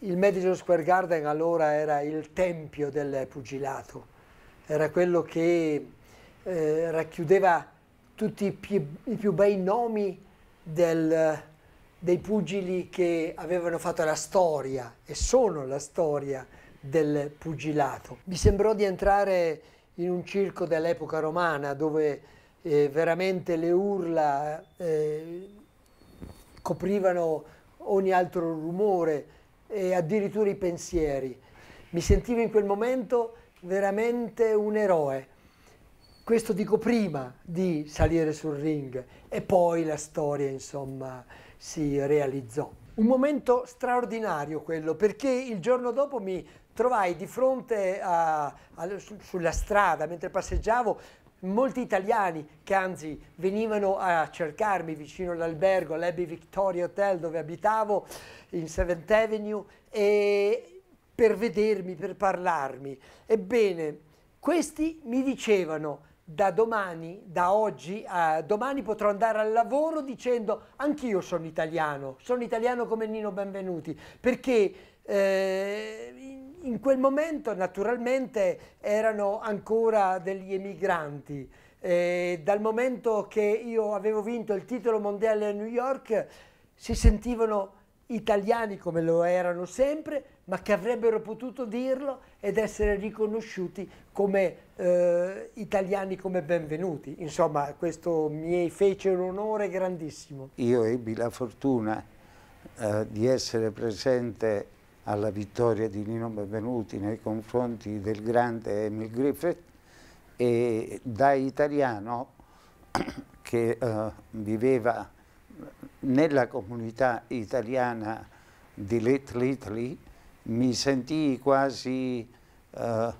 Il Madison Square Garden allora era il tempio del pugilato, era quello che eh, racchiudeva tutti i più, i più bei nomi del, dei pugili che avevano fatto la storia e sono la storia del pugilato. Mi sembrò di entrare in un circo dell'epoca romana dove eh, veramente le urla eh, coprivano ogni altro rumore e addirittura i pensieri. Mi sentivo in quel momento veramente un eroe. Questo dico prima di salire sul ring e poi la storia insomma si realizzò. Un momento straordinario quello perché il giorno dopo mi trovai di fronte a, a, sulla strada mentre passeggiavo molti italiani che anzi venivano a cercarmi vicino all'albergo, all'Abbey Victoria Hotel dove abitavo, in 7th Avenue, e per vedermi, per parlarmi. Ebbene, questi mi dicevano da domani, da oggi a domani potrò andare al lavoro dicendo anch'io sono italiano, sono italiano come Nino Benvenuti, perché eh, in quel momento naturalmente erano ancora degli emigranti. E eh, dal momento che io avevo vinto il titolo mondiale a New York si sentivano italiani come lo erano sempre, ma che avrebbero potuto dirlo ed essere riconosciuti come eh, italiani, come benvenuti. Insomma, questo mi fece un onore grandissimo. Io ebbi la fortuna eh, di essere presente alla vittoria di Nino Benvenuti nei confronti del grande Emil Griffith e da italiano che eh, viveva nella comunità italiana di Little Italy mi sentii quasi eh,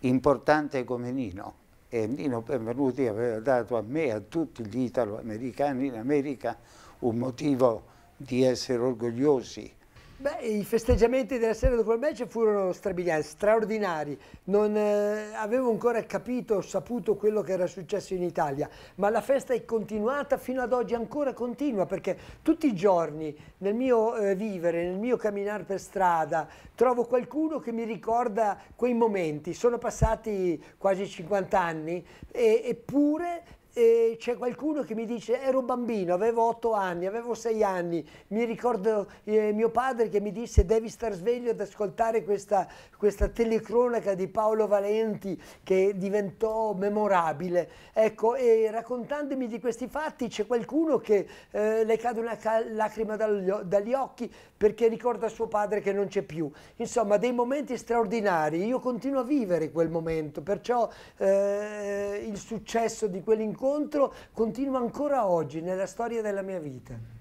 importante come Nino e Nino Benvenuti aveva dato a me e a tutti gli italo-americani in America un motivo di essere orgogliosi Beh, i festeggiamenti della sera dopo il match furono strabilianti, straordinari. Non eh, avevo ancora capito o saputo quello che era successo in Italia, ma la festa è continuata fino ad oggi, ancora continua, perché tutti i giorni nel mio eh, vivere, nel mio camminare per strada, trovo qualcuno che mi ricorda quei momenti. Sono passati quasi 50 anni, e, eppure eh, c'è qualcuno che mi dice ero bambino, avevo otto anni, avevo sei anni, mi ricordo eh, mio padre che mi disse devi star sveglio ad ascoltare questa, questa telecronaca di Paolo Valenti che diventò memorabile. Ecco, e raccontandomi di questi fatti c'è qualcuno che eh, le cade una lacrima dagli occhi perché ricorda suo padre che non c'è più. Insomma, dei momenti straordinari, io continuo a vivere quel momento, perciò eh, il successo di quell'incontro incontro continua ancora oggi nella storia della mia vita.